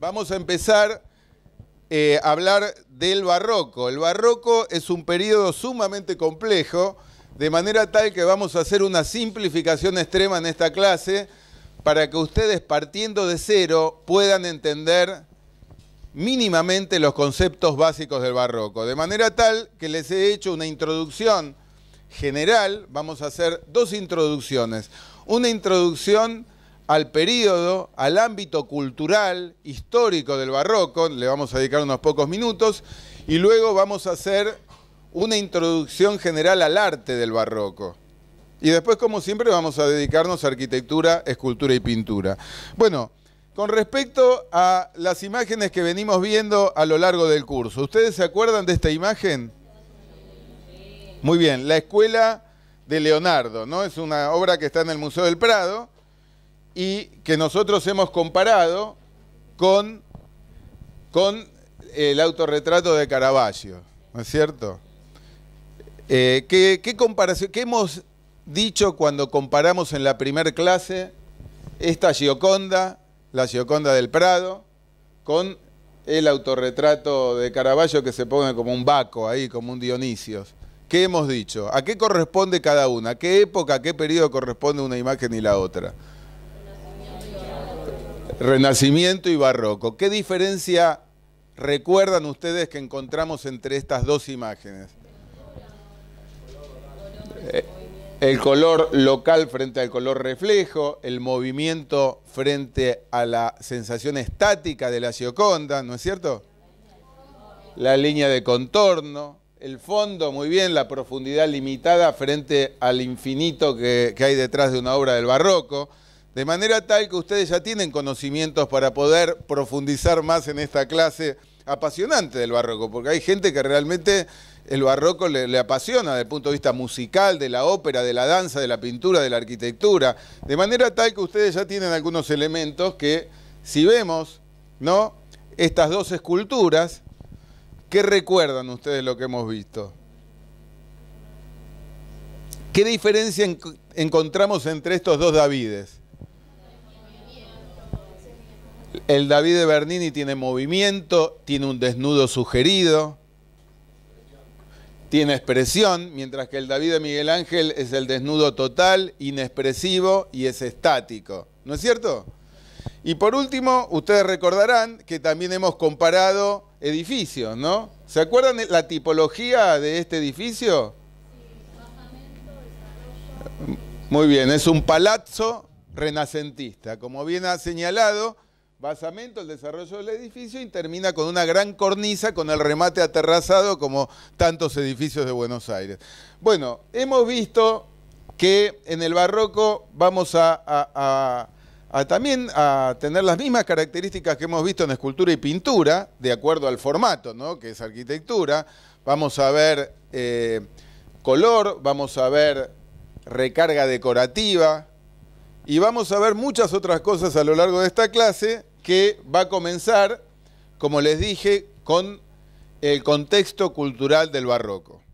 Vamos a empezar eh, a hablar del barroco. El barroco es un periodo sumamente complejo, de manera tal que vamos a hacer una simplificación extrema en esta clase para que ustedes partiendo de cero puedan entender mínimamente los conceptos básicos del barroco. De manera tal que les he hecho una introducción general, vamos a hacer dos introducciones. Una introducción al periodo, al ámbito cultural, histórico del barroco, le vamos a dedicar unos pocos minutos, y luego vamos a hacer una introducción general al arte del barroco. Y después, como siempre, vamos a dedicarnos a arquitectura, escultura y pintura. Bueno, con respecto a las imágenes que venimos viendo a lo largo del curso, ¿ustedes se acuerdan de esta imagen? Muy bien, la escuela de Leonardo, ¿no? Es una obra que está en el Museo del Prado y que nosotros hemos comparado con, el autorretrato de Caravaggio, ¿no es cierto? Eh, ¿qué, comparación, hemos dicho cuando comparamos en la primera clase esta Gioconda, la Gioconda del Prado, con el autorretrato de Caravaggio que se pone como un Baco ahí, como un Dionisio? ¿Qué hemos dicho? ¿A qué corresponde cada una? ¿A qué época, a qué periodo corresponde una imagen y la otra? Renacimiento y barroco. ¿Qué diferencia recuerdan ustedes que encontramos entre estas dos imágenes? Eh, el color local frente al color reflejo, el movimiento frente a la sensación estática de la Gioconda, ¿no es cierto? La línea de contorno, el fondo, muy bien, la profundidad limitada frente al infinito que hay detrás de una obra del barroco. De manera tal que ustedes ya tienen conocimientos para poder profundizar más en esta clase apasionante del barroco, porque hay gente que realmente el barroco le, apasiona desde el punto de vista musical, de la ópera, de la danza, de la pintura, de la arquitectura, de manera tal que ustedes ya tienen algunos elementos que si vemos, ¿no? Estas dos esculturas, ¿qué recuerdan ustedes lo que hemos visto? ¿Qué diferencia encontramos entre estos dos Davides? El David de Bernini tiene movimiento, tiene un desnudo sugerido, tiene expresión, mientras que el David de Miguel Ángel es el desnudo total, inexpresivo y es estático. ¿No es cierto? Y por último, ustedes recordarán que también hemos comparado edificios, ¿no? ¿Se acuerdan la tipología de este edificio? Muy bien, es un palazzo renacentista. Como bien ha señalado, basamento el desarrollo del edificio y termina con una gran cornisa con el remate aterrazado como tantos edificios de Buenos Aires. Bueno, hemos visto que en el barroco vamos a, también a tener las mismas características que hemos visto en escultura y pintura, de acuerdo al formato, que es arquitectura. Vamos a ver eh, color, vamos a ver recarga decorativa, y vamos a ver muchas otras cosas a lo largo de esta clase que va a comenzar, como les dije, con el contexto cultural del barroco.